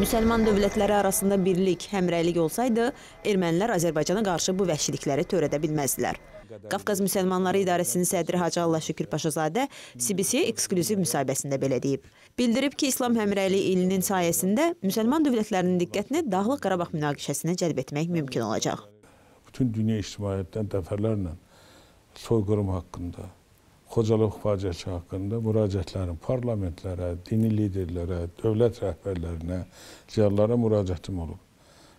Müsəlman dövlətləri arasında birlik, həmrəylik olsaydı, ermənilər Azərbaycana qarşı bu vəhşilikləri törədə bilməzdilər. Qafqaz Müsəlmanları İdarəsinin sədri Hacı Allah Şükür Paşazadə CBC-yə eksklüziv müsahibəsində belə deyib. Bildirib ki, İslam həmrəyliyi ilinin sayəsində müsəlman dövlətlərinin diqqətini Dağlıq Qarabağ münaqişəsinə cəlb etmək mümkün olacaq. Bütün dünya ictimaiyyətdən dəfələrlə soyqırım haqqında, Xocalı faciəsi haqqında müraciətlərim parlamentlərə, dini liderlərə, dövlət rəhbərlərinə, ciyarlara müraciətim olub.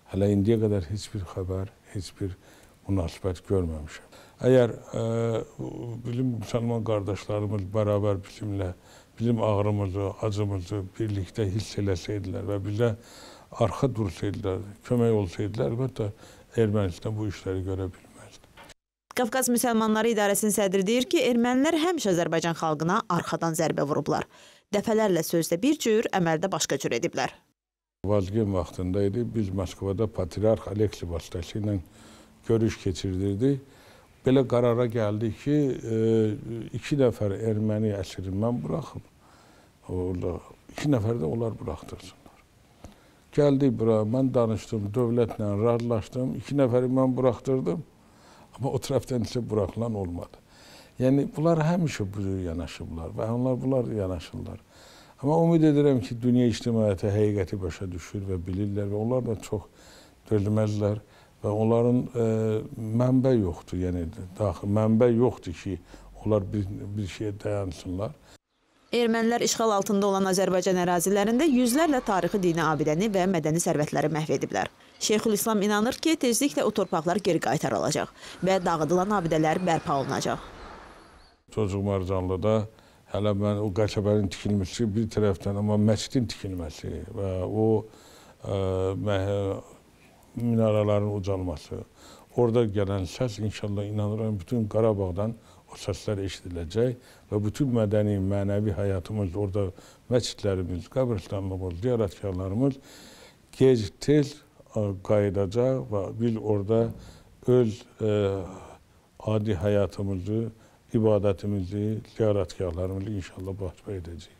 Hələ indiyə qədər heç bir xəbər, heç bir münasibət görməmişəm. Əgər ə, e, bilim müsəlman qardaşlarımız bərabər bizimlə bizim ağrımızı, acımızı birlikdə hiss eləsəydilər və bizə arxa dursaydılar, kömək olsaydılar, əlbəttə Ermənistan bu işləri görə bilər. Qafqaz Müsəlmanları İdarəsinin sədri deyir ki, ermənilər həmişə Azərbaycan xalqına arxadan zərbə vurublar. Dəfələrlə sözdə bir cür, əməldə başqa cür ediblər. Vazqin vaxtında idi, biz Moskvada Patriarx Aleksi vasitəsi ilə görüş keçirdirdi. Belə qərara gəldi ki, e, iki nəfər erməni əsiri mən buraxıb, orada iki nəfər də onlar buraxdırsınlar. Gəldik bura, mən danışdım, dövlətlə razılaşdım, iki nəfəri mən buraxdırdım. Amma o tərəfdən isə buraxılan olmadı. Yəni bunlar həmişə bu cür yanaşıblar və onlar bunlar yanaşırlar. Amma ümid edirəm ki, dünya ictimaiyyəti həqiqəti başa düşür və bilirlər və onlar da çox dözməzlər və onların e, mənbə yoxdur, yəni daxil mənbə yoxdur ki, onlar bir, bir şeyə dayansınlar. Ermənilər işğal altında olan Azərbaycan ərazilərində yüzlərlə tarixi dini abidəni və mədəni sərvətləri məhv ediblər. Şeyxülislam inanır ki, tezliklə o torpaqlar geri qaytarılacaq və dağıdılan abidələr bərpa olunacaq. Çocuq Marcanlıda hələ mən o qəsəbənin tikilməsi bir tərəfdən, amma məscidin tikilməsi və o e, ə, minaraların ucalması, orada gələn səs inşallah inanıram bütün Qarabağdan o səslər eşidiləcək və bütün mədəni, mənəvi həyatımız, orada məscidlərimiz, qəbristanlığımız, ziyarətkarlarımız gec-tez e, qayıdacaq və biz orada öz e, adi həyatımızı, ibadətimizi, ziyarətkarlarımızı inşallah başqa edəcəyik.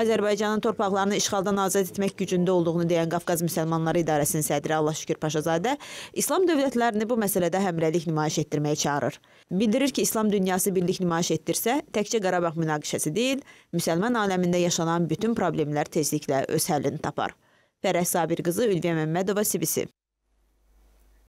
Azərbaycanın torpaqlarını işğaldan azad etmək gücündə olduğunu deyən Qafqaz Müsəlmanları İdarəsinin sədri Allah Şükür Paşazadə İslam dövlətlərini bu məsələdə həmrəlik nümayiş etdirməyə çağırır. Bildirir ki, İslam dünyası birlik nümayiş etdirsə, təkcə Qarabağ münaqişəsi deyil, müsəlman aləmində yaşanan bütün problemlər tezliklə öz həllini tapar. Fərəh Sabir qızı Ülviyə Məmmədova, CBC.